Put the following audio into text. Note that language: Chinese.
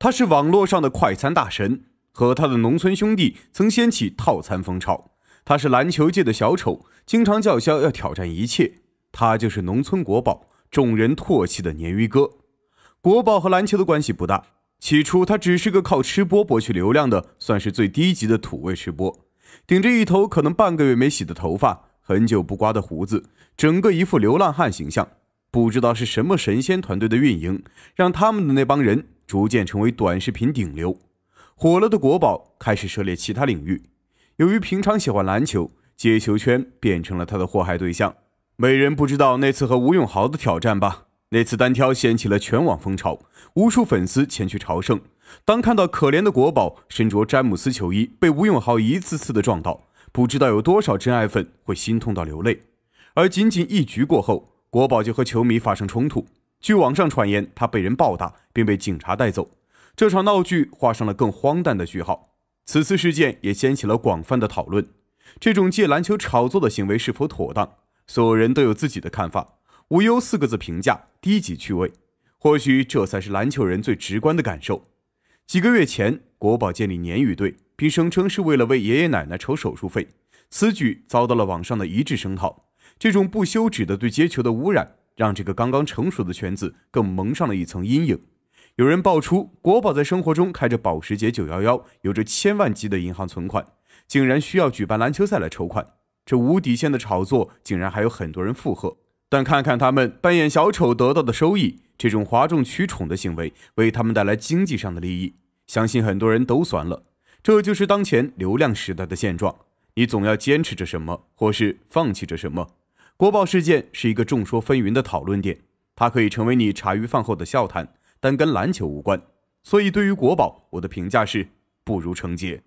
他是网络上的快餐大神，和他的农村兄弟曾掀起套餐风潮。他是篮球界的小丑，经常叫嚣要挑战一切。他就是农村国宝，众人唾弃的鲶鱼哥。国宝和篮球的关系不大，起初他只是个靠吃播博取流量的，算是最低级的土味吃播，顶着一头可能半个月没洗的头发，很久不刮的胡子，整个一副流浪汉形象。不知道是什么神仙团队的运营，让他们的那帮人。逐渐成为短视频顶流，火了的国宝开始涉猎其他领域。由于平常喜欢篮球，接球圈变成了他的祸害对象。没人不知道那次和吴永豪的挑战吧？那次单挑掀起了全网风潮，无数粉丝前去朝圣。当看到可怜的国宝身着詹姆斯球衣被吴永豪一次次的撞倒，不知道有多少真爱粉会心痛到流泪。而仅仅一局过后，国宝就和球迷发生冲突。据网上传言，他被人暴打。并被警察带走，这场闹剧画上了更荒诞的句号。此次事件也掀起了广泛的讨论，这种借篮球炒作的行为是否妥当？所有人都有自己的看法。无忧四个字评价，低级趣味。或许这才是篮球人最直观的感受。几个月前，国宝建立鲶鱼队，并声称是为了为爷爷奶奶筹手术费，此举遭到了网上的一致声讨。这种不休止的对接球的污染，让这个刚刚成熟的圈子更蒙上了一层阴影。有人爆出国宝在生活中开着保时捷911，有着千万级的银行存款，竟然需要举办篮球赛来筹款。这无底线的炒作，竟然还有很多人附和。但看看他们扮演小丑得到的收益，这种哗众取宠的行为为他们带来经济上的利益，相信很多人都酸了。这就是当前流量时代的现状。你总要坚持着什么，或是放弃着什么？国宝事件是一个众说纷纭的讨论点，它可以成为你茶余饭后的笑谈。但跟篮球无关，所以对于国宝，我的评价是不如成杰。